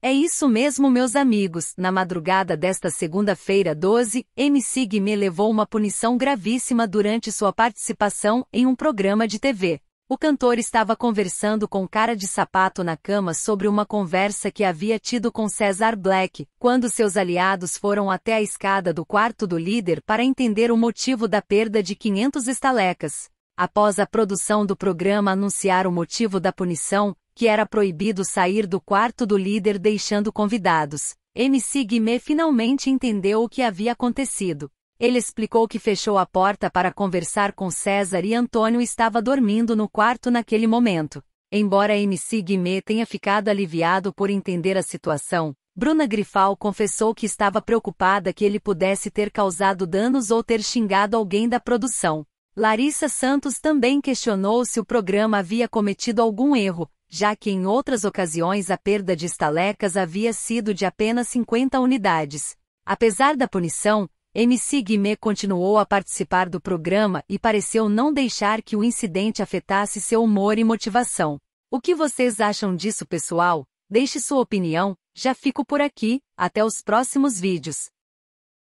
É isso mesmo, meus amigos. Na madrugada desta segunda-feira 12, MC Guimê levou uma punição gravíssima durante sua participação em um programa de TV. O cantor estava conversando com cara de sapato na cama sobre uma conversa que havia tido com César Black, quando seus aliados foram até a escada do quarto do líder para entender o motivo da perda de 500 estalecas. Após a produção do programa anunciar o motivo da punição, que era proibido sair do quarto do líder deixando convidados. MC Guimê finalmente entendeu o que havia acontecido. Ele explicou que fechou a porta para conversar com César e Antônio estava dormindo no quarto naquele momento. Embora MC Guimê tenha ficado aliviado por entender a situação, Bruna Grifal confessou que estava preocupada que ele pudesse ter causado danos ou ter xingado alguém da produção. Larissa Santos também questionou se o programa havia cometido algum erro, já que em outras ocasiões a perda de estalecas havia sido de apenas 50 unidades. Apesar da punição, MC Guimê continuou a participar do programa e pareceu não deixar que o incidente afetasse seu humor e motivação. O que vocês acham disso, pessoal? Deixe sua opinião, já fico por aqui, até os próximos vídeos.